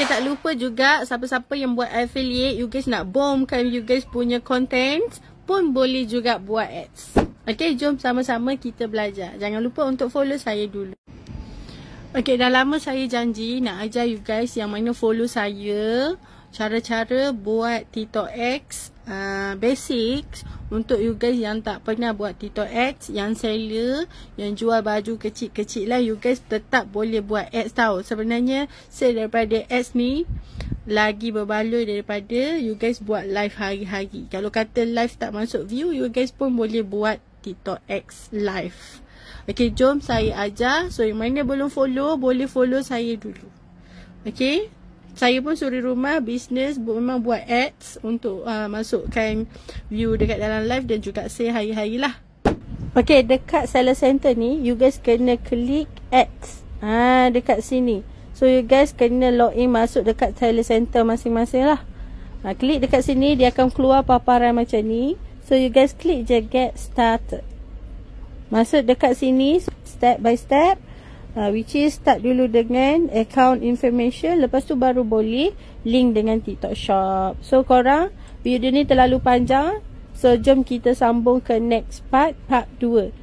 Okay, tak lupa juga siapa-siapa yang buat affiliate, you guys nak bombkan you guys punya content pun boleh juga buat ads. Okay, jom sama-sama kita belajar. Jangan lupa untuk follow saya dulu. Okay, dah lama saya janji nak ajar you guys yang mana follow saya cara-cara buat TikTok X uh, basics untuk you guys yang tak pernah buat tito X Yang seller Yang jual baju kecil-kecil lah You guys tetap boleh buat X tau Sebenarnya Sale daripada ads ni lagi berbaloi daripada you guys buat live hari-hari. Kalau kata live tak masuk view, you guys pun boleh buat tito X live. Okay, jom saya ajar. So, yang mana belum follow, boleh follow saya dulu. Okay saya pun suri rumah bisnes bu- memang buat ads untuk uh, masukkan view dekat dalam live dan juga say hari hai lah. Okay, dekat seller center ni, you guys kena klik ads. Ha, dekat sini. So, you guys kena log in masuk dekat seller center masing-masing lah. Ha, klik dekat sini, dia akan keluar paparan macam ni. So, you guys klik je get started. Masuk dekat sini, step by step uh, which is start dulu dengan account information lepas tu baru boleh link dengan TikTok Shop. So korang video ni terlalu panjang. So jom kita sambung ke next part, part 2.